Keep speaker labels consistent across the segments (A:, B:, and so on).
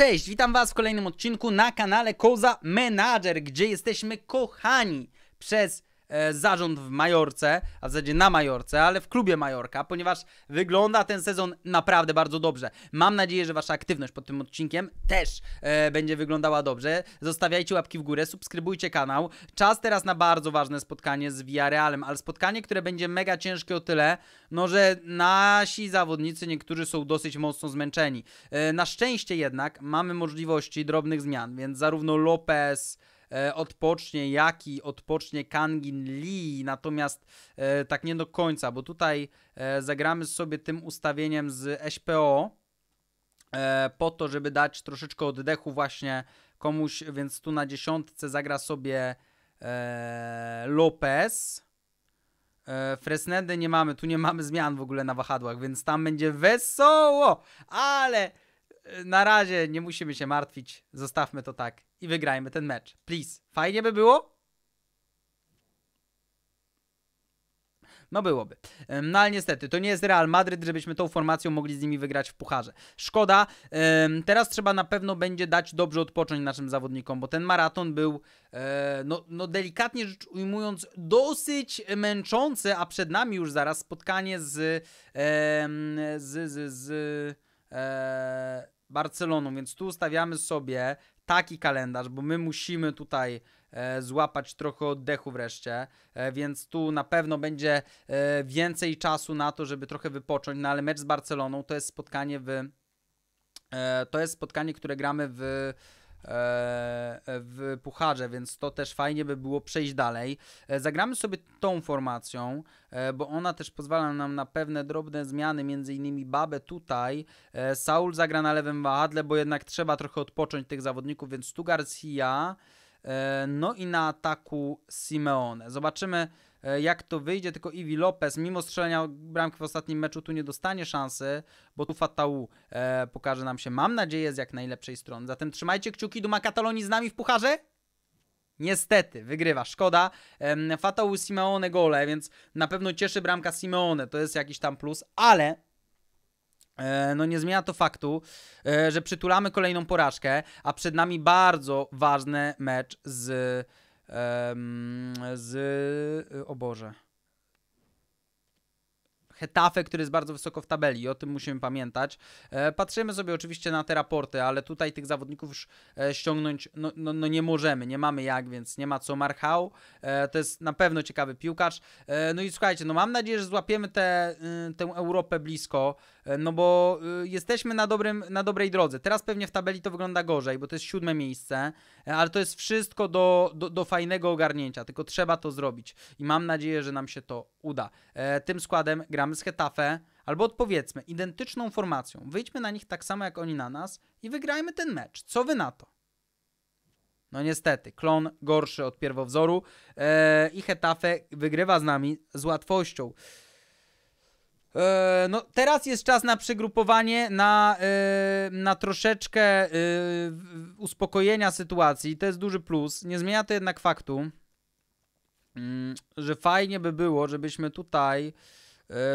A: Cześć, witam Was w kolejnym odcinku na kanale Koza Manager, gdzie jesteśmy kochani przez E, zarząd w Majorce, a w zasadzie na Majorce, ale w klubie Majorka, ponieważ wygląda ten sezon naprawdę bardzo dobrze. Mam nadzieję, że Wasza aktywność pod tym odcinkiem też e, będzie wyglądała dobrze. Zostawiajcie łapki w górę, subskrybujcie kanał. Czas teraz na bardzo ważne spotkanie z Villarealem, ale spotkanie, które będzie mega ciężkie o tyle, no że nasi zawodnicy, niektórzy są dosyć mocno zmęczeni. E, na szczęście jednak mamy możliwości drobnych zmian, więc zarówno Lopez, E, odpocznie Jaki, odpocznie Kangin Lee, natomiast e, tak nie do końca, bo tutaj e, zagramy sobie tym ustawieniem z SPO po to, żeby dać troszeczkę oddechu właśnie komuś, więc tu na dziesiątce zagra sobie Lopez. Fresnedy nie mamy, tu nie mamy zmian w ogóle na wahadłach, więc tam będzie wesoło, ale na razie nie musimy się martwić, zostawmy to tak i wygrajmy ten mecz. Please. Fajnie by było? No byłoby. No ale niestety, to nie jest Real Madryt, żebyśmy tą formacją mogli z nimi wygrać w pucharze. Szkoda. Teraz trzeba na pewno będzie dać dobrze odpocząć naszym zawodnikom, bo ten maraton był, e, no, no delikatnie rzecz ujmując, dosyć męczący, a przed nami już zaraz spotkanie z... z, z, z, z e, Barceloną, więc tu ustawiamy sobie taki kalendarz, bo my musimy tutaj e, złapać trochę oddechu wreszcie, e, więc tu na pewno będzie e, więcej czasu na to, żeby trochę wypocząć, no ale mecz z Barceloną to jest spotkanie w... to jest spotkanie, które gramy w E, w pucharze, więc to też fajnie by było przejść dalej. E, zagramy sobie tą formacją, e, bo ona też pozwala nam na pewne drobne zmiany, między innymi Babę tutaj. Saul zagra na lewym wahadle, bo jednak trzeba trochę odpocząć tych zawodników, więc tu Garcia E, no i na ataku Simeone. Zobaczymy e, jak to wyjdzie, tylko Iwi Lopez mimo strzelenia bramki w ostatnim meczu tu nie dostanie szansy, bo tu Fatału e, pokaże nam się, mam nadzieję, z jak najlepszej strony. Zatem trzymajcie kciuki, Duma Katalonii z nami w pucharze? Niestety, wygrywa, szkoda. Fatau Simeone gole, więc na pewno cieszy bramka Simeone, to jest jakiś tam plus, ale E, no nie zmienia to faktu, e, że przytulamy kolejną porażkę, a przed nami bardzo ważny mecz z z o Boże. Hetafe, który jest bardzo wysoko w tabeli, o tym musimy pamiętać. E, patrzymy sobie oczywiście na te raporty, ale tutaj tych zawodników już ściągnąć no, no, no nie możemy, nie mamy jak, więc nie ma co. Marchał to jest na pewno ciekawy piłkarz. No i słuchajcie, no mam nadzieję, że złapiemy y, tę Europę blisko. E, no bo y, jesteśmy na, dobrym, na dobrej drodze. Teraz pewnie w tabeli to wygląda gorzej, bo to jest siódme miejsce, e, ale to jest wszystko do, do, do fajnego ogarnięcia, tylko trzeba to zrobić i mam nadzieję, że nam się to uda. E, tym składem gramy z Hetafe, albo odpowiedzmy identyczną formacją. Wyjdźmy na nich tak samo jak oni na nas i wygrajmy ten mecz. Co wy na to? No niestety, klon gorszy od pierwowzoru i Hetafe wygrywa z nami z łatwością. E, no, teraz jest czas na przegrupowanie, na, e, na troszeczkę e, uspokojenia sytuacji. To jest duży plus. Nie zmienia to jednak faktu, mm, że fajnie by było, żebyśmy tutaj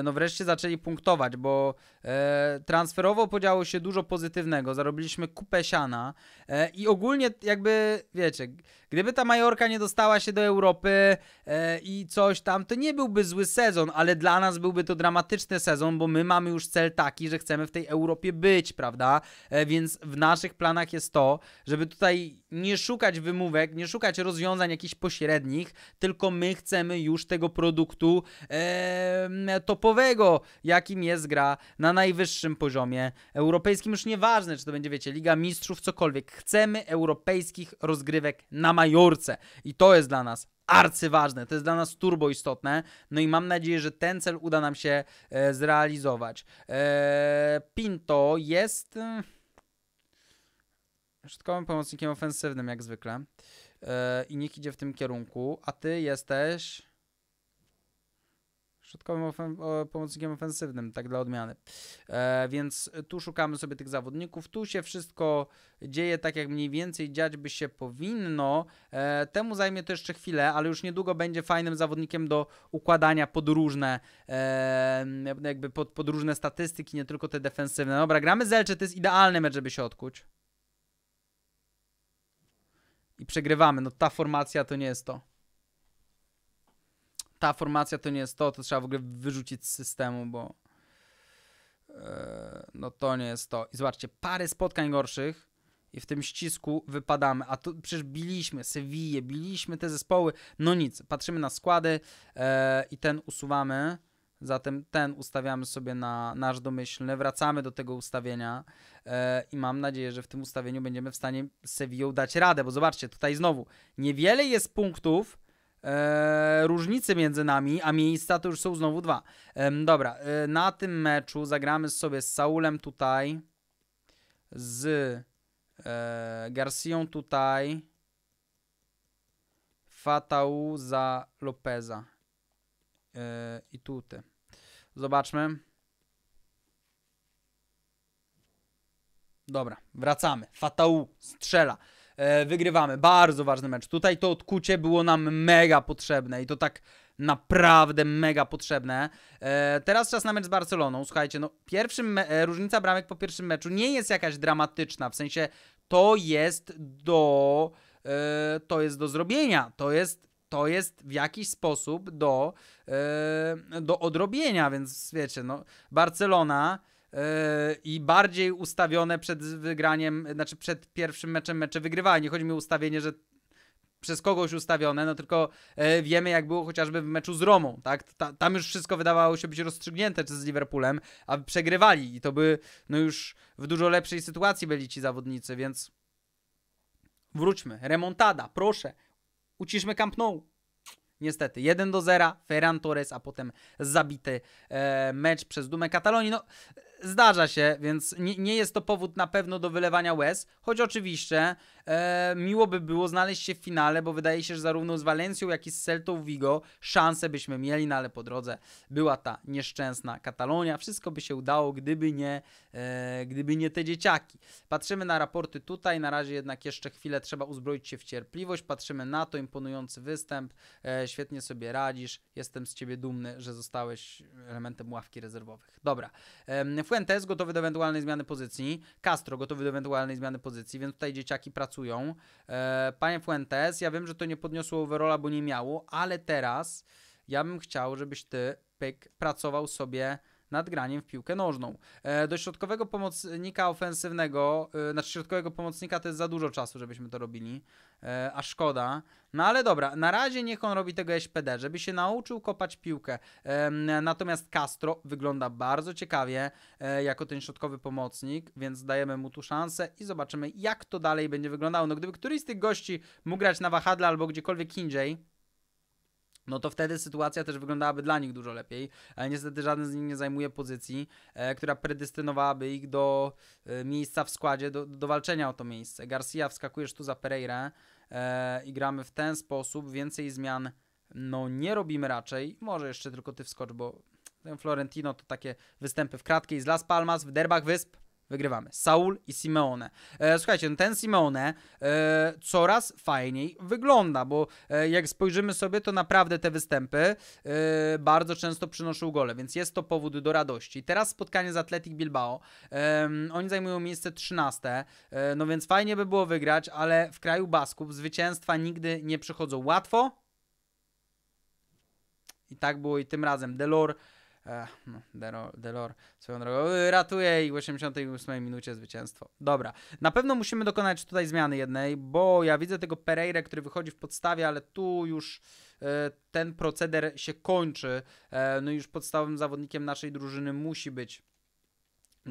A: no wreszcie zaczęli punktować, bo e, transferowo podziało się dużo pozytywnego, zarobiliśmy kupę siana e, i ogólnie jakby, wiecie, Gdyby ta Majorka nie dostała się do Europy e, i coś tam, to nie byłby zły sezon, ale dla nas byłby to dramatyczny sezon, bo my mamy już cel taki, że chcemy w tej Europie być, prawda? E, więc w naszych planach jest to, żeby tutaj nie szukać wymówek, nie szukać rozwiązań jakichś pośrednich, tylko my chcemy już tego produktu e, topowego, jakim jest gra na najwyższym poziomie europejskim. Już nieważne, czy to będzie, wiecie, Liga Mistrzów, cokolwiek. Chcemy europejskich rozgrywek na Majorce. Majorce. I to jest dla nas arcyważne, to jest dla nas turbo istotne. No i mam nadzieję, że ten cel uda nam się e, zrealizować. E, Pinto jest e, mm, środkowym pomocnikiem ofensywnym, jak zwykle. E, I niech idzie w tym kierunku, a ty jesteś środkowym ofen pomocnikiem ofensywnym, tak dla odmiany. E, więc tu szukamy sobie tych zawodników. Tu się wszystko dzieje tak, jak mniej więcej dziać by się powinno. E, temu zajmie to jeszcze chwilę, ale już niedługo będzie fajnym zawodnikiem do układania pod różne, e, jakby pod, podróżne statystyki, nie tylko te defensywne. Dobra, gramy z Elcze, to jest idealny mecz, żeby się odkuć. I przegrywamy. No ta formacja to nie jest to ta formacja to nie jest to, to trzeba w ogóle wyrzucić z systemu, bo e, no to nie jest to. I zobaczcie, parę spotkań gorszych i w tym ścisku wypadamy. A tu przecież biliśmy Sewillę, biliśmy te zespoły. No nic, patrzymy na składy e, i ten usuwamy. Zatem ten ustawiamy sobie na nasz domyślny. Wracamy do tego ustawienia e, i mam nadzieję, że w tym ustawieniu będziemy w stanie Sewillą dać radę, bo zobaczcie, tutaj znowu niewiele jest punktów, e, różnicy między nami, a miejsca to już są znowu dwa. E, dobra, e, na tym meczu zagramy sobie z Saulem tutaj, z e, tutaj, Fatau za Lopeza e, i tutaj. Zobaczmy. Dobra, wracamy. Fatau strzela. E, wygrywamy. Bardzo ważny mecz. Tutaj to odkucie było nam mega potrzebne i to tak naprawdę mega potrzebne. E, teraz czas na mecz z Barceloną. Słuchajcie, no pierwszy e, różnica bramek po pierwszym meczu nie jest jakaś dramatyczna, w sensie to jest do to jest do zrobienia. To jest to jest w jakiś sposób do, do odrobienia, więc wiecie, no Barcelona Yy, i bardziej ustawione przed wygraniem, znaczy przed pierwszym meczem mecze wygrywają. Nie chodzi mi o ustawienie, że przez kogoś ustawione, no tylko e, wiemy jak było chociażby w meczu z Romą, tak? tam już wszystko wydawało się być rozstrzygnięte czy z Liverpoolem, a przegrywali i to by no już w dużo lepszej sytuacji byli ci zawodnicy, więc wróćmy. Remontada, proszę. Uciszmy Camp Nou. Niestety, 1 do 0, Ferran Torres, a potem zabity e, mecz przez Dumę Katalonii. No, zdarza się, więc nie, nie jest to powód na pewno do wylewania łez, choć oczywiście E, miło by było znaleźć się w finale, bo wydaje się, że zarówno z Walencją, jak i z Celtą Vigo szanse byśmy mieli, no ale po drodze była ta nieszczęsna Katalonia. Wszystko by się udało, gdyby nie, e, gdyby nie te dzieciaki. Patrzymy na raporty tutaj, na razie jednak jeszcze chwilę trzeba uzbroić się w cierpliwość. Patrzymy na to, imponujący występ, e, świetnie sobie radzisz, jestem z ciebie dumny, że zostałeś elementem ławki rezerwowych. Dobra, e, Fuentes gotowy do ewentualnej zmiany pozycji, Castro gotowy do ewentualnej zmiany pozycji, więc tutaj dzieciaki pracują pracują. E, panie Fuentes, ja wiem, że to nie podniosło overalla, bo nie miało, ale teraz ja bym chciał, żebyś ty, pyk, pracował sobie nad graniem w piłkę nożną. E, do środkowego pomocnika ofensywnego, e, znaczy środkowego pomocnika to jest za dużo czasu, żebyśmy to robili, e, a szkoda. No ale dobra, na razie niech on robi tego SPD, żeby się nauczył kopać piłkę. Natomiast Castro wygląda bardzo ciekawie jako ten środkowy pomocnik, więc dajemy mu tu szansę i zobaczymy jak to dalej będzie wyglądało. No gdyby któryś z tych gości mógł grać na wahadle albo gdziekolwiek indziej, no to wtedy sytuacja też wyglądałaby dla nich dużo lepiej, ale niestety żaden z nich nie zajmuje pozycji, e, która predestynowałaby ich do e, miejsca w składzie, do, do walczenia o to miejsce. Garcia wskakujesz tu za Pereira e, i gramy w ten sposób, więcej zmian no nie robimy raczej, może jeszcze tylko ty wskocz, bo ten Florentino to takie występy w kratki z Las Palmas, w derbach wysp, Wygrywamy. Saul i Simeone. E, słuchajcie, no ten Simeone e, coraz fajniej wygląda, bo e, jak spojrzymy sobie, to naprawdę te występy e, bardzo często przynoszą gole, więc jest to powód do radości. Teraz spotkanie z Atletik Bilbao. oni zajmują miejsce 13, e, no więc fajnie by było wygrać, ale w kraju Basków zwycięstwa nigdy nie przychodzą łatwo. I tak było i tym razem. Delor no, Delor, Delor swoją drogą y, ratuje i w 88 minucie zwycięstwo. Dobra, na pewno musimy dokonać tutaj zmiany jednej, bo ja widzę tego Pereira, który wychodzi w podstawie, ale tu już e, ten proceder się kończy. E, no i już podstawowym zawodnikiem naszej drużyny musi być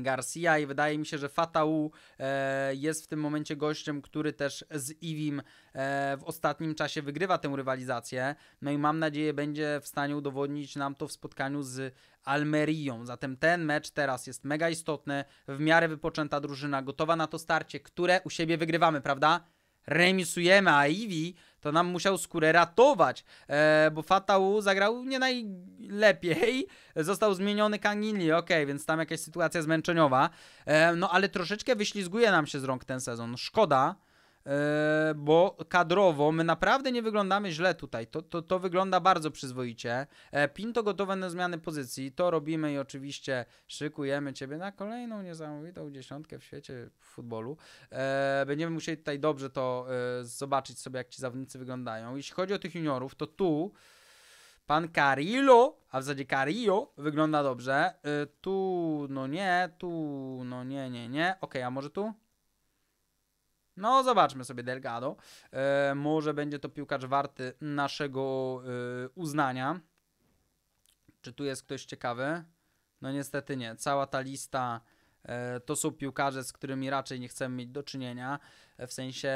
A: Garcia i wydaje mi się, że Fatau e, jest w tym momencie gościem, który też z Iwim e, w ostatnim czasie wygrywa tę rywalizację. No i mam nadzieję, będzie w stanie udowodnić nam to w spotkaniu z Almerią. Zatem ten mecz teraz jest mega istotny, w miarę wypoczęta drużyna, gotowa na to starcie, które u siebie wygrywamy, prawda? Remisujemy, a Iwi to nam musiał skórę ratować, e, bo Fatału zagrał nie najlepiej, został zmieniony Kanginli, ok, więc tam jakaś sytuacja zmęczeniowa, e, no ale troszeczkę wyślizguje nam się z rąk ten sezon, szkoda, E, bo kadrowo my naprawdę nie wyglądamy źle tutaj. To, to, to wygląda bardzo przyzwoicie. E, Pinto gotowe na zmiany pozycji. To robimy i oczywiście szykujemy Ciebie na kolejną niesamowitą dziesiątkę w świecie w futbolu. E, będziemy musieli tutaj dobrze to zobaczyć sobie, jak Ci zawodnicy wyglądają. Jeśli chodzi o tych juniorów, to tu Pan Carillo, a w zasadzie Carillo, wygląda dobrze. tu, no nie, tu, no nie, nie, nie. Okej, okay, a może tu? No, zobaczmy sobie Delgado. E, może będzie to piłkarz warty naszego e, uznania. Czy tu jest ktoś ciekawy? No niestety nie. Cała ta lista e, to są piłkarze, z którymi raczej nie chcemy mieć do czynienia. E, w sensie,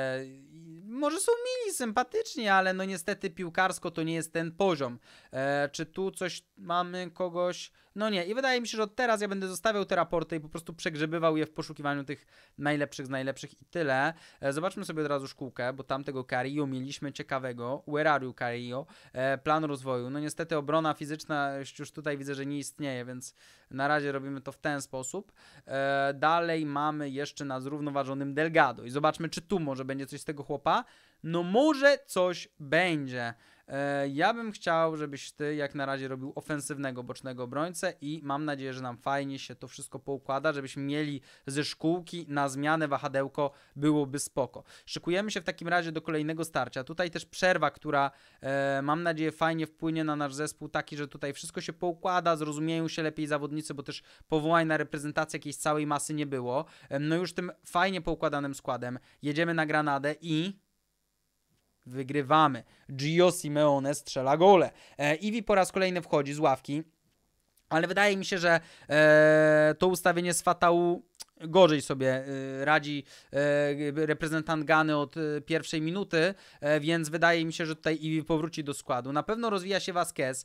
A: może są mili, sympatyczni, ale no niestety piłkarsko to nie jest ten poziom. E, czy tu coś mamy kogoś? No nie, i wydaje mi się, że od teraz ja będę zostawiał te raporty i po prostu przegrzebywał je w poszukiwaniu tych najlepszych z najlepszych i tyle. E, zobaczmy sobie od razu szkółkę, bo tamtego Cario mieliśmy ciekawego. Uerario Cario, e, plan rozwoju. No niestety obrona fizyczna już tutaj widzę, że nie istnieje, więc na razie robimy to w ten sposób. E, dalej mamy jeszcze na zrównoważonym Delgado i zobaczmy, czy tu może będzie coś z tego chłopa. No może coś będzie. E, ja bym chciał, żebyś ty jak na razie robił ofensywnego bocznego obrońcę i mam nadzieję, że nam fajnie się to wszystko poukłada, żebyśmy mieli ze szkółki na zmianę wahadełko byłoby spoko. Szykujemy się w takim razie do kolejnego starcia. Tutaj też przerwa, która e, mam nadzieję fajnie wpłynie na nasz zespół, taki, że tutaj wszystko się poukłada, zrozumieją się lepiej zawodnicy, bo też powołań na reprezentację jakiejś całej masy nie było. E, no już tym fajnie poukładanym składem jedziemy na Granadę i Wygrywamy. Gio Simeone strzela gole. E, Iwi po raz kolejny wchodzi z ławki. Ale wydaje mi się, że e, to ustawienie z fatału gorzej sobie y, radzi y, reprezentant Gany od y, pierwszej minuty, więc wydaje mi się, że tutaj Iwi powróci do składu. Na pewno rozwija się Vasquez,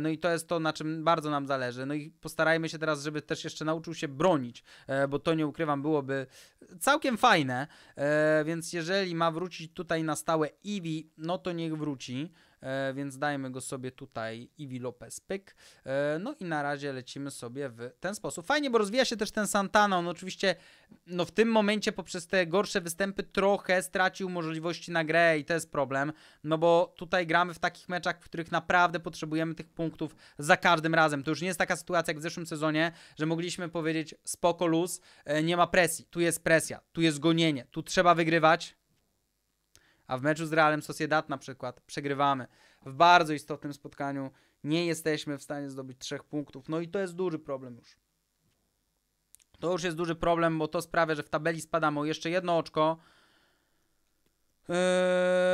A: no i to jest to, na czym bardzo nam zależy. No i postarajmy się teraz, żeby też jeszcze nauczył się bronić, bo to nie ukrywam, byłoby całkiem fajne, więc jeżeli ma wrócić tutaj na stałe Iwi, no to niech wróci. E, więc dajmy go sobie tutaj Iwi Lopez Pyk. E, no i na razie lecimy sobie w ten sposób. Fajnie, bo rozwija się też ten Santana. On oczywiście no w tym momencie poprzez te gorsze występy trochę stracił możliwości na grę i to jest problem, no bo tutaj gramy w takich meczach, w których naprawdę potrzebujemy tych punktów za każdym razem. To już nie jest taka sytuacja jak w zeszłym sezonie, że mogliśmy powiedzieć spoko luz, e, nie ma presji. Tu jest presja, tu jest gonienie, tu trzeba wygrywać a w meczu z Realem Sociedad na przykład przegrywamy. W bardzo istotnym spotkaniu nie jesteśmy w stanie zdobyć trzech punktów. No i to jest duży problem już. To już jest duży problem, bo to sprawia, że w tabeli spadamy o jeszcze jedno oczko. Yy,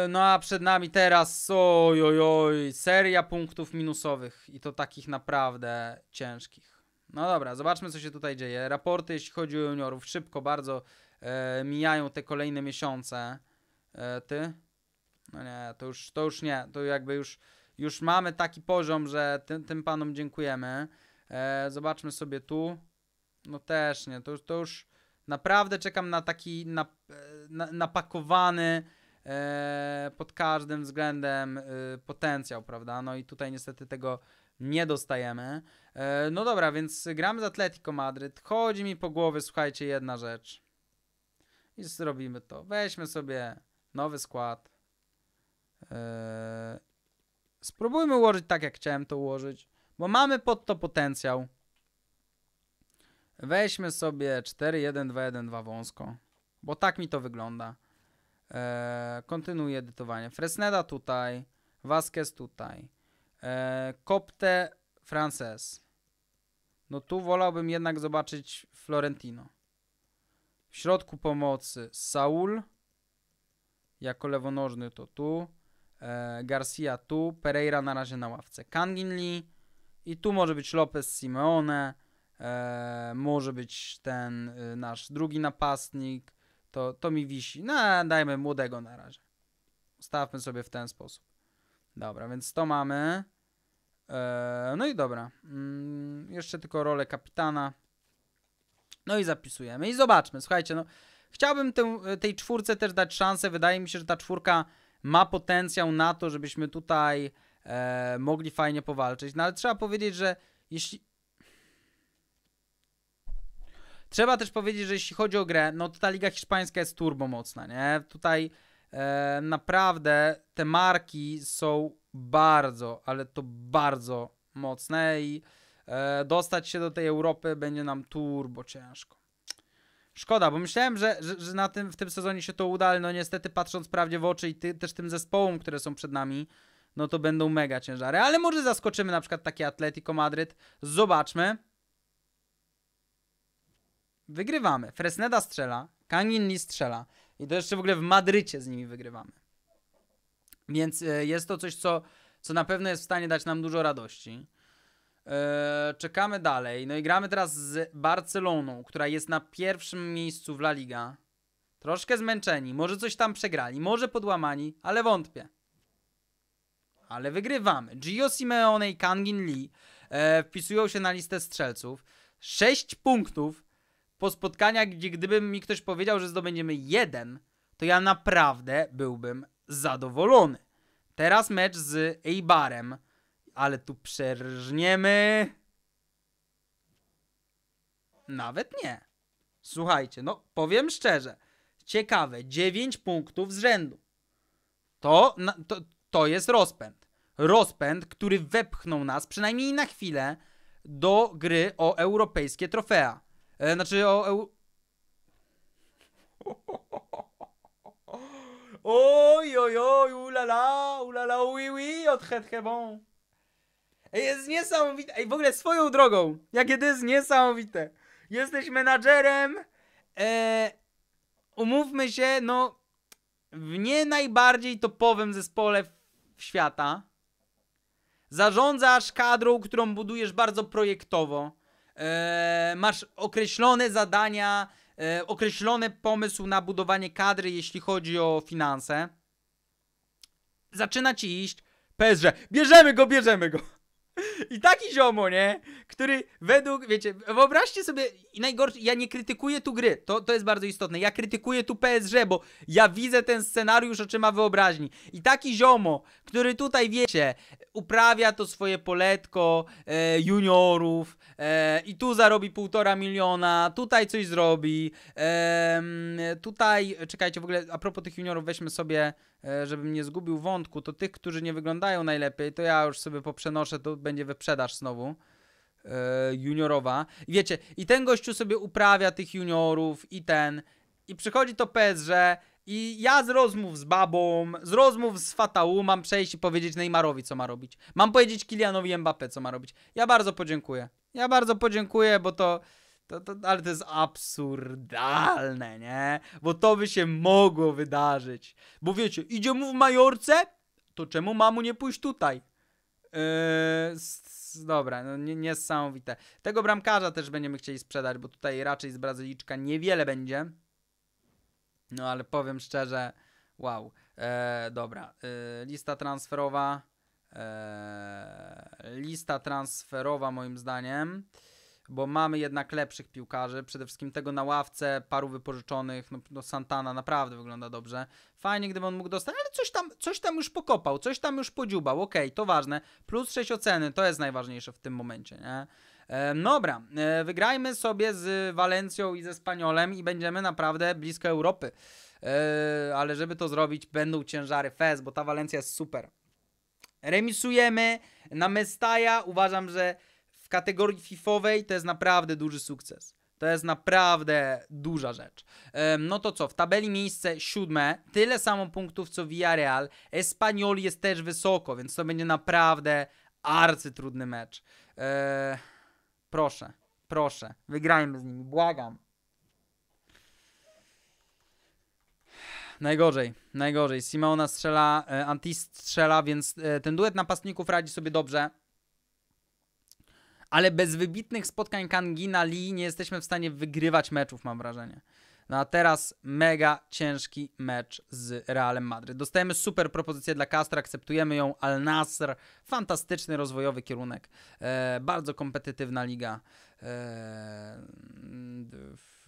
A: no a przed nami teraz oj, oj, oj, seria punktów minusowych i to takich naprawdę ciężkich. No dobra, zobaczmy co się tutaj dzieje. Raporty jeśli chodzi o juniorów szybko bardzo yy, mijają te kolejne miesiące. E, ty? No nie, to już, to już nie, to jakby już, już mamy taki poziom, że tym, tym panom dziękujemy. E, zobaczmy sobie tu. No też nie, to, to już naprawdę czekam na taki e, na, napakowany e, pod każdym względem e, potencjał, prawda? No i tutaj niestety tego nie dostajemy. E, no dobra, więc gramy z Atletico Madryt. Chodzi mi po głowie, słuchajcie, jedna rzecz. I zrobimy to. Weźmy sobie nowy skład. Eee, spróbujmy ułożyć tak, jak chciałem to ułożyć, bo mamy pod to potencjał. Weźmy sobie 4, 1, 2, 1, 2 wąsko, bo tak mi to wygląda. Eee, kontynuuję edytowanie. Fresneda tutaj, Vasquez tutaj, eee, Copte Frances. No tu wolałbym jednak zobaczyć Florentino. W środku pomocy Saul jako lewonożny to tu, e, Garcia tu, Pereira na razie na ławce, Kangin Lee i tu może być Lopez Simeone, e, może być ten e, nasz drugi napastnik, to, to mi wisi. No, dajmy młodego na razie. Stawmy sobie w ten sposób. Dobra, więc to mamy. E, no i dobra. Mm, jeszcze tylko rolę kapitana. No i zapisujemy i zobaczmy. Słuchajcie, no Chciałbym e, tej czwórce też dać szansę. Wydaje mi się, że ta czwórka ma potencjał na to, żebyśmy tutaj e, mogli fajnie powalczyć. No ale trzeba powiedzieć, że jeśli. Trzeba też powiedzieć, że jeśli chodzi o grę, no to ta Liga Hiszpańska jest turbo mocna, nie? Tutaj e, naprawdę te marki są bardzo, ale to bardzo mocne i e, dostać się do tej Europy będzie nam turbo ciężko. Szkoda, bo myślałem, że, że, że, na tym, w tym sezonie się to uda, ale no niestety patrząc prawdzie w oczy i ty, też tym zespołom, które są przed nami, no to będą mega ciężary. Ale może zaskoczymy na przykład takie Atletico Madryt. Zobaczmy. Wygrywamy. Fresneda strzela, Kangin strzela. I to jeszcze w ogóle w Madrycie z nimi wygrywamy. Więc e, jest to coś, co, co na pewno jest w stanie dać nam dużo radości. E, czekamy dalej. No i gramy teraz z Barceloną, która jest na pierwszym miejscu w La Liga. Troszkę zmęczeni, może coś tam przegrali, może podłamani, ale wątpię. Ale wygrywamy. Gio Simeone i Kangin Lee e, wpisują się na listę strzelców. 6 punktów po spotkaniach, gdzie gdyby mi ktoś powiedział, że zdobędziemy jeden, to ja naprawdę byłbym zadowolony. Teraz mecz z Eibarem ale tu przerżniemy. Nawet nie. Słuchajcie, no powiem szczerze. Ciekawe, 9 punktów z rzędu. To, to, to jest rozpęd. Rozpęd, który wepchnął nas przynajmniej na chwilę do gry o europejskie trofea. E, znaczy o... Eu... Oj, oj, oj, ulala, ulala, oui, oui, od très bon. Ej, jest niesamowite. Ej, w ogóle swoją drogą. Jakie to jest niesamowite. Jesteś menadżerem. E, umówmy się, no w nie najbardziej topowym zespole świata. Zarządzasz kadrą, którą budujesz bardzo projektowo. E, masz określone zadania, e, określony pomysł na budowanie kadry, jeśli chodzi o finanse. Zaczyna ci iść PSG. Bierzemy go, bierzemy go. I taki ziomo, nie? Który według, wiecie, wyobraźcie sobie, najgorsze, ja nie krytykuję tu gry, to, to jest bardzo istotne, ja krytykuję tu PSG, bo ja widzę ten scenariusz oczyma wyobraźni. I taki ziomo, który tutaj, wiecie, uprawia to swoje poletko e, juniorów e, i tu zarobi półtora miliona, tutaj coś zrobi, e, tutaj, czekajcie, w ogóle a propos tych juniorów, weźmy sobie E, żebym nie zgubił wątku, to tych, którzy nie wyglądają najlepiej, to ja już sobie poprzenoszę, to będzie wyprzedaż znowu e, juniorowa. I wiecie, i ten gościu sobie uprawia tych juniorów i ten, i przychodzi to PSG i ja z rozmów z babą, z rozmów z Fatału mam przejść i powiedzieć Neymarowi, co ma robić. Mam powiedzieć Kilianowi Mbappé, co ma robić. Ja bardzo podziękuję. Ja bardzo podziękuję, bo to to, to, ale to jest absurdalne, nie? Bo to by się mogło wydarzyć. Bo wiecie, idzie mu w Majorce, to czemu mamu nie pójść tutaj? Yy, dobra, no nie, niesamowite. Tego bramkarza też będziemy chcieli sprzedać, bo tutaj raczej z Brazyliczka niewiele będzie. No ale powiem szczerze, wow. Yy, dobra, yy, lista transferowa. Yy, lista transferowa moim zdaniem bo mamy jednak lepszych piłkarzy, przede wszystkim tego na ławce, paru wypożyczonych, no, no Santana naprawdę wygląda dobrze. Fajnie, gdyby on mógł dostać, ale coś tam, coś tam już pokopał, coś tam już podziubał, okej, okay, to ważne. Plus 6 oceny, to jest najważniejsze w tym momencie, nie? E, dobra, e, wygrajmy sobie z Walencją i ze Spaniolem i będziemy naprawdę blisko Europy. E, ale żeby to zrobić, będą ciężary Fez, bo ta Walencja jest super. Remisujemy na Mestaja. Uważam, że w kategorii FIFowej to jest naprawdę duży sukces. To jest naprawdę duża rzecz. No to co, w tabeli miejsce siódme, tyle samo punktów co Villarreal. Espanyol jest też wysoko, więc to będzie naprawdę arcytrudny mecz. Eee, proszę, proszę, wygrajmy z nimi, błagam. Najgorzej, najgorzej. Simeona strzela, e, Antis strzela, więc e, ten duet napastników radzi sobie dobrze ale bez wybitnych spotkań Kangi na Lee nie jesteśmy w stanie wygrywać meczów, mam wrażenie. No a teraz mega ciężki mecz z Realem Madryt. Dostajemy super propozycję dla Castra, akceptujemy ją. Al Nasr, fantastyczny rozwojowy kierunek. E, bardzo kompetywna liga. E,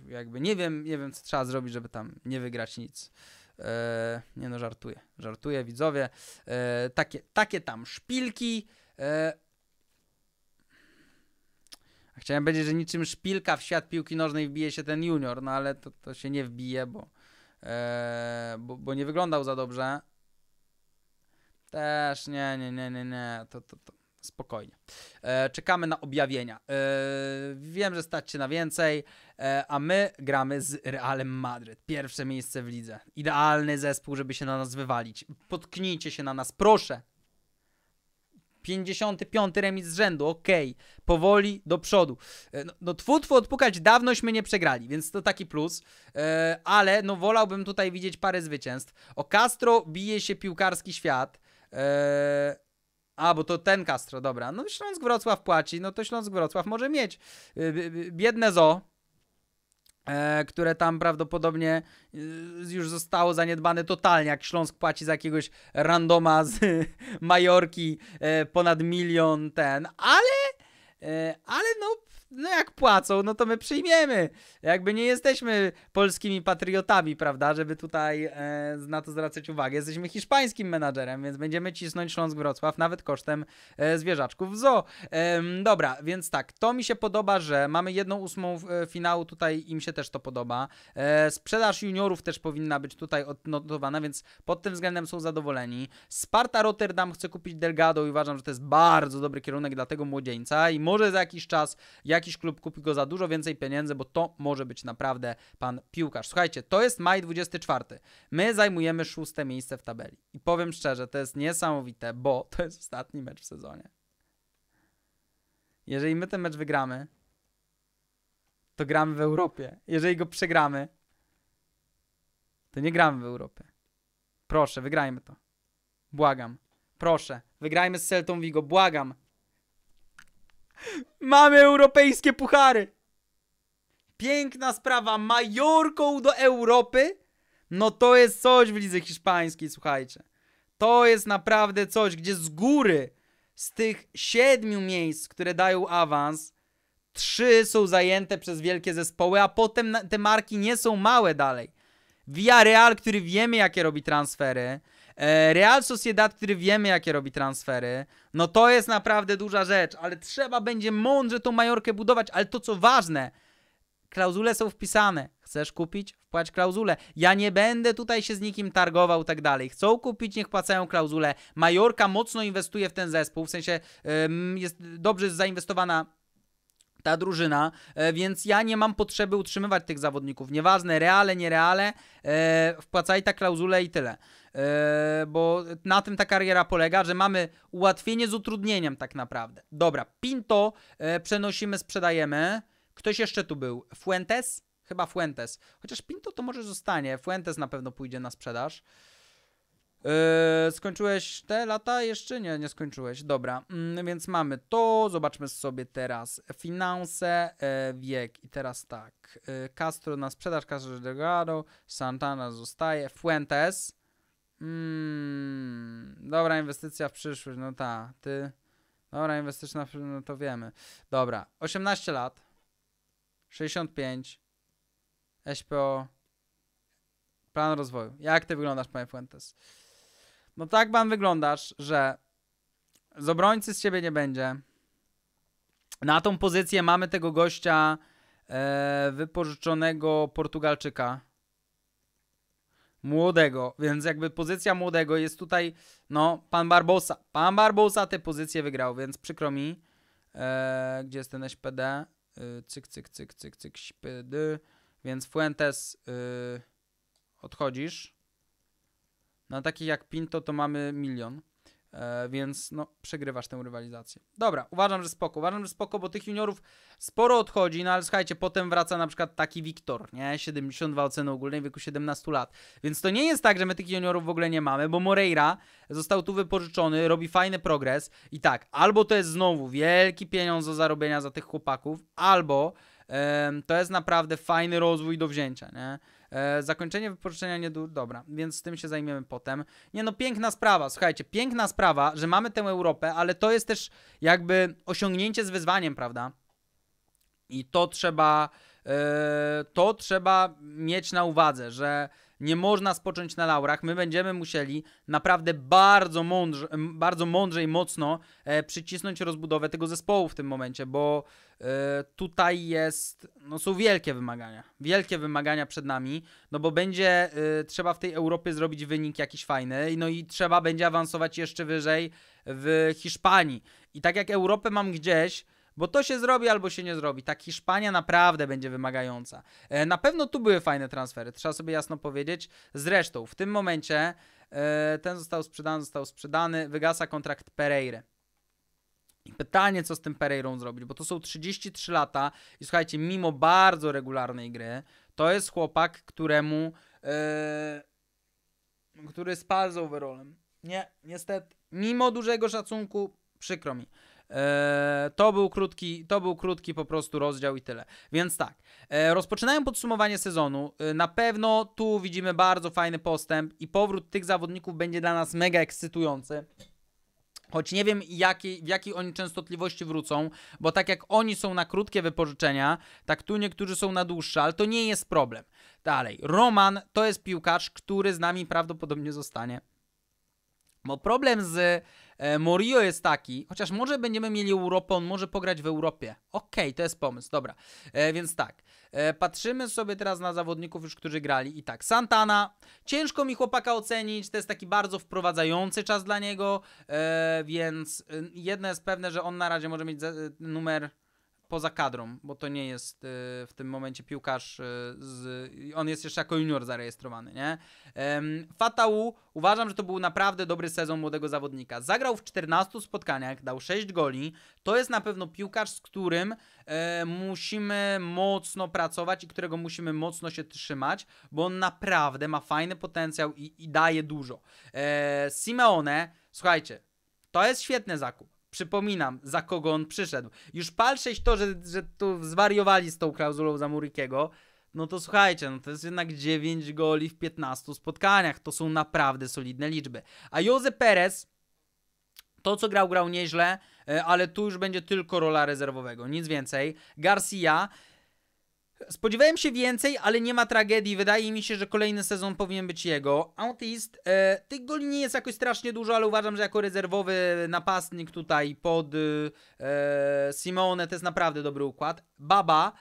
A: jakby nie wiem, nie wiem co trzeba zrobić, żeby tam nie wygrać nic. E, nie no, żartuję. Żartuję, widzowie. E, takie, takie tam szpilki. E, Chciałem powiedzieć, że niczym szpilka w świat piłki nożnej wbije się ten junior, no ale to, to się nie wbije, bo, e, bo, bo, nie wyglądał za dobrze. Też nie, nie, nie, nie, nie, to, to, to. spokojnie. E, czekamy na objawienia. E, wiem, że stać się na więcej, e, a my gramy z Realem Madryt. Pierwsze miejsce w lidze. Idealny zespół, żeby się na nas wywalić. Potknijcie się na nas, proszę. 55 remis z rzędu, okej, okay. powoli do przodu. E, no, no twu, twu odpukać, dawnośmy nie przegrali, więc to taki plus, e, ale no wolałbym tutaj widzieć parę zwycięstw. O Castro bije się piłkarski świat. E, a, bo to ten Castro, dobra. No Śląsk Wrocław płaci, no to Śląsk Wrocław może mieć. E, biedne zo, E, które tam prawdopodobnie e, już zostało zaniedbane totalnie, jak Śląsk płaci za jakiegoś randoma z Majorki e, ponad milion ten, ale ale no no jak płacą, no to my przyjmiemy. Jakby nie jesteśmy polskimi patriotami, prawda, żeby tutaj e, na to zwracać uwagę. Jesteśmy hiszpańskim menadżerem, więc będziemy cisnąć Śląsk Wrocław nawet kosztem e, zwierzaczków w zoo. E, dobra, więc tak, to mi się podoba, że mamy jedną ósmą e, finału, tutaj im się też to podoba. E, sprzedaż juniorów też powinna być tutaj odnotowana, więc pod tym względem są zadowoleni. Sparta Rotterdam chce kupić Delgado i uważam, że to jest bardzo dobry kierunek dla tego młodzieńca i może za jakiś czas, jak jakiś klub kupi go za dużo więcej pieniędzy, bo to może być naprawdę pan piłkarz. Słuchajcie, to jest maj 24. My zajmujemy szóste miejsce w tabeli. I powiem szczerze, to jest niesamowite, bo to jest ostatni mecz w sezonie. Jeżeli my ten mecz wygramy, to gramy w Europie. Jeżeli go przegramy, to nie gramy w Europie. Proszę, wygrajmy to. Błagam. Proszę, wygrajmy z Celtą Vigo. Błagam. Mamy europejskie puchary. Piękna sprawa. Majorką do Europy? No to jest coś w lidze hiszpańskiej, słuchajcie. To jest naprawdę coś, gdzie z góry z tych siedmiu miejsc, które dają awans, trzy są zajęte przez wielkie zespoły, a potem te marki nie są małe dalej. Villarreal, który wiemy jakie robi transfery, E, Real Sociedad, który wiemy jakie robi transfery, no to jest naprawdę duża rzecz, ale trzeba będzie mądrze tą Majorkę budować, ale to co ważne, klauzule są wpisane. Chcesz kupić? Wpłać klauzulę. Ja nie będę tutaj się z nikim targował tak dalej. Chcą kupić, niech płacają klauzulę. Majorka mocno inwestuje w ten zespół, w sensie jest dobrze zainwestowana ta drużyna, e, więc ja nie mam potrzeby utrzymywać tych zawodników. Nieważne, reale, niereale, e, wpłacaj ta klauzulę i tyle. E, bo na tym ta kariera polega, że mamy ułatwienie z utrudnieniem tak naprawdę. Dobra, Pinto przenosimy, sprzedajemy. Ktoś jeszcze tu był? Fuentes? Chyba Fuentes. Chociaż Pinto to może zostanie. Fuentes na pewno pójdzie na sprzedaż. Yy, skończyłeś te lata? Jeszcze nie, nie skończyłeś. Dobra, yy, więc mamy to. Zobaczmy sobie teraz finanse, yy, wiek. I teraz tak. E, Castro na sprzedaż, Castro Delgado, Santana zostaje, Fuentes. Mm, dobra, inwestycja w przyszłość, no ta, ty. Dobra, inwestycja, no to wiemy. Dobra, 18 lat, 65, SPO, plan rozwoju. Jak ty wyglądasz, panie Fuentes? No tak, pan wyglądasz, że z obrońcy z ciebie nie będzie. Na tą pozycję mamy tego gościa e, wypożyczonego Portugalczyka. Młodego, więc jakby pozycja młodego jest tutaj, no, pan Barbosa. Pan Barbosa tę pozycję wygrał, więc przykro mi. E, gdzie jest ten SPD? E, cyk, cyk, cyk, cyk, cyk, SPD. Więc Fuentes, e, odchodzisz. Na no, takich jak Pinto to mamy milion. E, więc no, przegrywasz tę rywalizację. Dobra, uważam, że spoko. Uważam, że spoko, bo tych juniorów sporo odchodzi, no ale słuchajcie, potem wraca na przykład taki Wiktor, nie? 72 oceny ogólnej w wieku 17 lat. Więc to nie jest tak, że my tych juniorów w ogóle nie mamy, bo Moreira został tu wypożyczony, robi fajny progres i tak, albo to jest znowu wielki pieniądz do zarobienia za tych chłopaków, albo e, to jest naprawdę fajny rozwój do wzięcia, nie? E, zakończenie wypożyczenia nie dobra, więc z tym się zajmiemy potem. Nie no, piękna sprawa, słuchajcie, piękna sprawa, że mamy tę Europę, ale to jest też jakby osiągnięcie z wyzwaniem, prawda? I to trzeba, e, to trzeba mieć na uwadze, że nie można spocząć na laurach. My będziemy musieli naprawdę bardzo mądrze, bardzo mądrze i mocno e, przycisnąć rozbudowę tego zespołu w tym momencie, bo e, tutaj jest, no są wielkie wymagania. Wielkie wymagania przed nami, no bo będzie e, trzeba w tej Europie zrobić wynik jakiś fajny, no i trzeba będzie awansować jeszcze wyżej w Hiszpanii. I tak jak Europę mam gdzieś, bo to się zrobi albo się nie zrobi. Tak Hiszpania naprawdę będzie wymagająca. E, na pewno tu były fajne transfery, trzeba sobie jasno powiedzieć. Zresztą w tym momencie e, ten został sprzedany, został sprzedany, wygasa kontrakt Pereira. pytanie, co z tym Pereirą zrobić, bo to są 33 lata i słuchajcie, mimo bardzo regularnej gry, to jest chłopak, któremu e, który spadł z overallem. Nie, niestety, mimo dużego szacunku, przykro mi. E, to był krótki, to był krótki po prostu rozdział i tyle. Więc tak, e, rozpoczynają podsumowanie sezonu. E, na pewno tu widzimy bardzo fajny postęp i powrót tych zawodników będzie dla nas mega ekscytujący. Choć nie wiem, jaki, w jakiej oni częstotliwości wrócą, bo tak jak oni są na krótkie wypożyczenia, tak tu niektórzy są na dłuższe, ale to nie jest problem. Dalej, Roman to jest piłkarz, który z nami prawdopodobnie zostanie. Bo problem z E, Morio jest taki, chociaż może będziemy mieli Europę, on może pograć w Europie. Okej, okay, to jest pomysł, dobra. E, więc tak, e, patrzymy sobie teraz na zawodników już, którzy grali. I tak, Santana, ciężko mi chłopaka ocenić, to jest taki bardzo wprowadzający czas dla niego, więc y, jedno jest pewne, że on na razie może mieć y, numer poza kadrą, bo to nie jest y, w tym momencie piłkarz y, z, on jest jeszcze jako junior zarejestrowany, nie? Ym, Fatału uważam, że to był naprawdę dobry sezon młodego zawodnika. Zagrał w 14 spotkaniach, dał 6 goli. To jest na pewno piłkarz, z którym y, musimy mocno pracować i którego musimy mocno się trzymać, bo on naprawdę ma fajny potencjał i, i daje dużo. E, Simeone, słuchajcie, to jest świetny zakup Przypominam, za kogo on przyszedł. Już palszeć to, że, że tu zwariowali z tą klauzulą Zamurikiego, no to słuchajcie, no to jest jednak 9 goli w 15 spotkaniach. To są naprawdę solidne liczby. A Jose Perez, to co grał, grał nieźle, e, ale tu już będzie tylko rola rezerwowego, nic więcej. Garcia, Spodziewałem się więcej, ale nie ma tragedii. Wydaje mi się, że kolejny sezon powinien być jego. Autist, e, tych goli nie jest jakoś strasznie dużo, ale uważam, że jako rezerwowy napastnik tutaj pod e, e Simone to jest naprawdę dobry układ. Baba,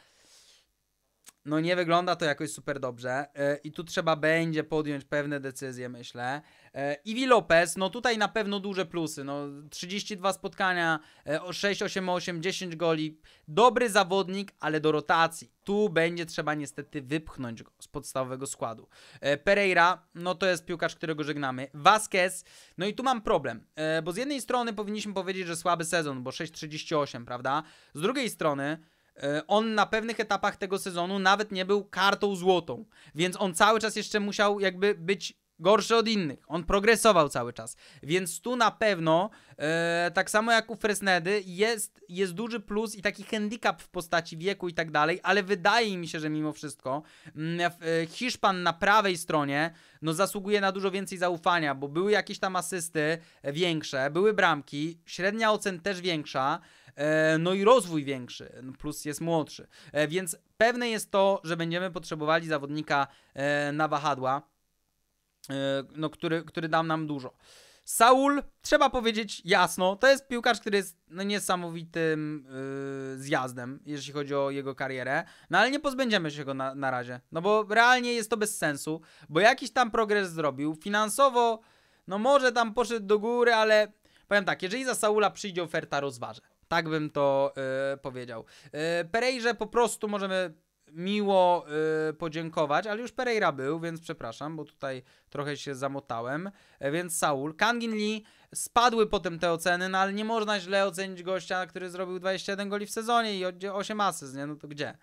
A: no nie wygląda to jakoś super dobrze e, i tu trzeba będzie podjąć pewne decyzje, myślę. E, Iwi Lopez, no tutaj na pewno duże plusy, no 32 spotkania, 6, 8, 8, 10 goli, dobry zawodnik, ale do rotacji. Tu będzie trzeba niestety wypchnąć go z podstawowego składu. E, Pereira, no to jest piłkarz, którego żegnamy. Vasquez, no i tu mam problem, bo z jednej strony powinniśmy powiedzieć, że słaby sezon, bo 6,38, prawda? Z drugiej strony E, on na pewnych etapach tego sezonu nawet nie był kartą złotą, więc on cały czas jeszcze musiał jakby być gorszy od innych. On progresował cały czas. Więc tu na pewno, e, tak samo jak u Fresnedy, jest, jest duży plus i taki handicap w postaci wieku i tak dalej, ale wydaje mi się, że mimo wszystko mm, e, e, Hiszpan na prawej stronie no, zasługuje na dużo więcej zaufania, bo były jakieś tam asysty e, większe, były bramki, średnia ocen też większa, E, no i rozwój większy, plus jest młodszy. E, więc pewne jest to, że będziemy potrzebowali zawodnika e, na wahadła, no, który, który dał nam dużo. Saul, trzeba powiedzieć jasno, to jest piłkarz, który jest no, niesamowitym yy, zjazdem, jeśli chodzi o jego karierę, no ale nie pozbędziemy się go na, na razie, no bo realnie jest to bez sensu, bo jakiś tam progres zrobił, finansowo, no może tam poszedł do góry, ale powiem tak, jeżeli za Saula przyjdzie oferta, rozważę. Tak bym to y, powiedział. Y, e, Perejrze po prostu możemy miło y, podziękować, ale już Pereira był, więc przepraszam, bo tutaj trochę się zamotałem. E, więc Saul, Kangin Lee, spadły potem te oceny, no ale nie można źle ocenić gościa, który zrobił 21 goli w sezonie i 8 asyst, nie? No to gdzie?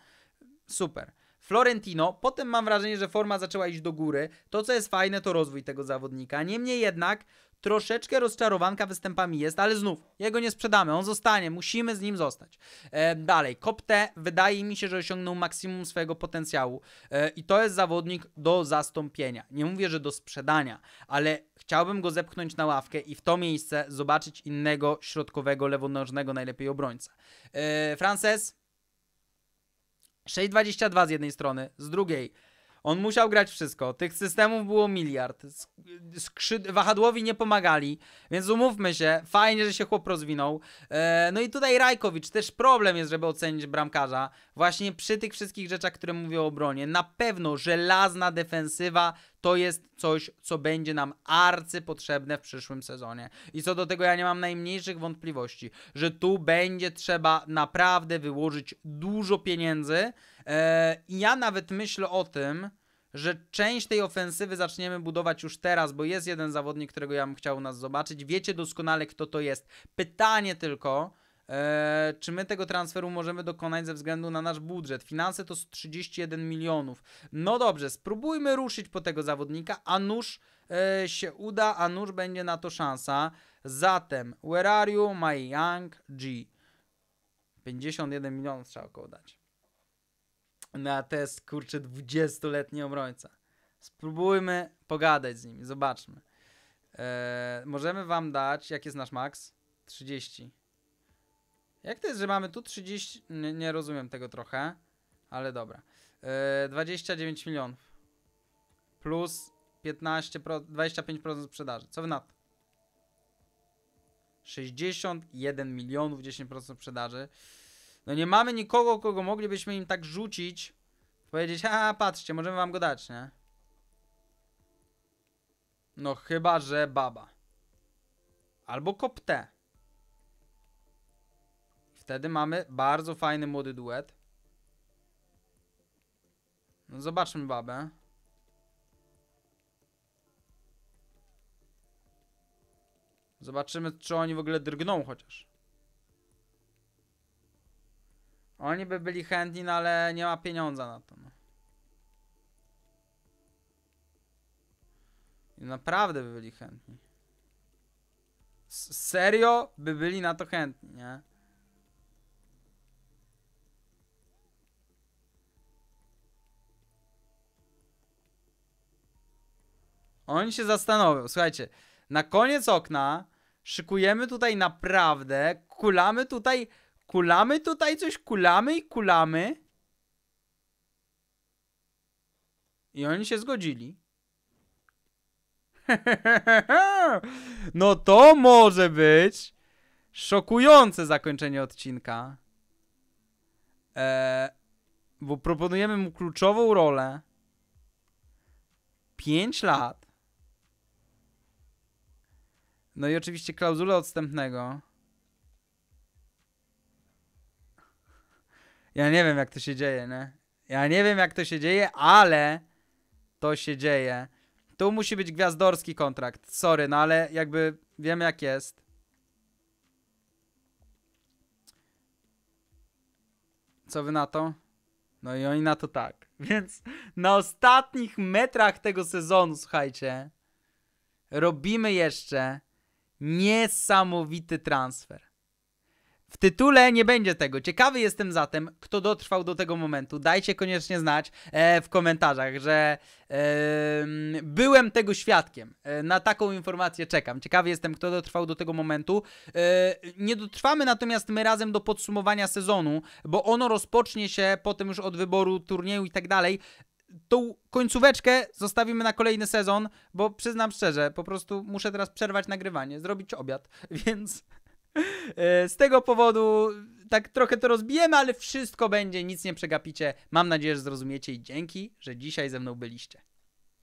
A: Super. Florentino, potem mam wrażenie, że forma zaczęła iść do góry. To, co jest fajne, to rozwój tego zawodnika. Niemniej jednak, Troszeczkę rozczarowanka występami jest, ale znów, jego nie sprzedamy, on zostanie, musimy z nim zostać. E, dalej, Kopte wydaje mi się, że osiągnął maksimum swojego potencjału e, i to jest zawodnik do zastąpienia. Nie mówię, że do sprzedania, ale chciałbym go zepchnąć na ławkę i w to miejsce zobaczyć innego środkowego, lewonożnego, najlepiej obrońca. E, Frances 6,22 z jednej strony, z drugiej on musiał grać wszystko. Tych systemów było miliard. Skrzyd wahadłowi nie pomagali, więc umówmy się, fajnie, że się chłop rozwinął. E, no i tutaj Rajkowicz, też problem jest, żeby ocenić bramkarza. Właśnie przy tych wszystkich rzeczach, które mówię o obronie, na pewno żelazna defensywa to jest coś, co będzie nam arcy potrzebne w przyszłym sezonie. I co do tego ja nie mam najmniejszych wątpliwości, że tu będzie trzeba naprawdę wyłożyć dużo pieniędzy, E, I ja nawet myślę o tym, że część tej ofensywy zaczniemy budować już teraz, bo jest jeden zawodnik, którego ja bym chciał u nas zobaczyć. Wiecie doskonale, kto to jest. Pytanie tylko, Eee, czy my tego transferu możemy dokonać ze względu na nasz budżet. Finanse to 31 milionów. No dobrze, spróbujmy ruszyć po tego zawodnika, a nóż e, się uda, a nóż będzie na to szansa. Zatem, where are you, my young G? 51 milionów trzeba około dać na test, kurczę, 20-letni obrońca. Spróbujmy pogadać z nimi, zobaczmy. Eee, możemy wam dać, jak jest nasz maks? 30. Jak to jest, że mamy tu 30? Nie, nie rozumiem tego trochę, ale dobra. Eee, 29 milionów. Plus 15, 25% sprzedaży. Co wy na to? 61 milionów, 10% sprzedaży. No nie mamy nikogo, kogo moglibyśmy im tak rzucić. Powiedzieć, a patrzcie, możemy wam go dać, nie? No chyba, że baba. Albo kopte. Wtedy mamy bardzo fajny młody duet. No zobaczmy babę. Zobaczymy, czy oni w ogóle drgną chociaż. Oni by byli chętni, no ale nie ma pieniądza na to. No. Naprawdę by byli chętni. S serio by byli na to chętni, nie? Oni się zastanowią. Słuchajcie, na koniec okna szykujemy tutaj naprawdę, kulamy tutaj Kulamy tutaj coś, kulamy i kulamy. I oni się zgodzili. no to może być szokujące zakończenie odcinka. Eee, bo proponujemy mu kluczową rolę. 5 lat. No i oczywiście klauzulę odstępnego. Ja nie wiem, jak to się dzieje, nie? Ja nie wiem, jak to się dzieje, ale to się dzieje. Tu musi być gwiazdorski kontrakt. Sorry, no ale jakby wiem, jak jest. Co wy na to? No i oni na to tak. Więc na ostatnich metrach tego sezonu, słuchajcie, robimy jeszcze niesamowity transfer. W tytule nie będzie tego. Ciekawy jestem zatem, kto dotrwał do tego momentu. Dajcie koniecznie znać e, w komentarzach, że e, byłem tego świadkiem. E, na taką informację czekam. Ciekawy jestem, kto dotrwał do tego momentu. E, nie dotrwamy natomiast my razem do podsumowania sezonu, bo ono rozpocznie się potem już od wyboru turnieju i tak dalej. Tą końcóweczkę zostawimy na kolejny sezon, bo przyznam szczerze, po prostu muszę teraz przerwać nagrywanie, zrobić obiad, więc. E, z tego powodu tak trochę to rozbijemy, ale wszystko będzie, nic nie przegapicie. Mam nadzieję, że zrozumiecie i dzięki, że dzisiaj ze mną byliście.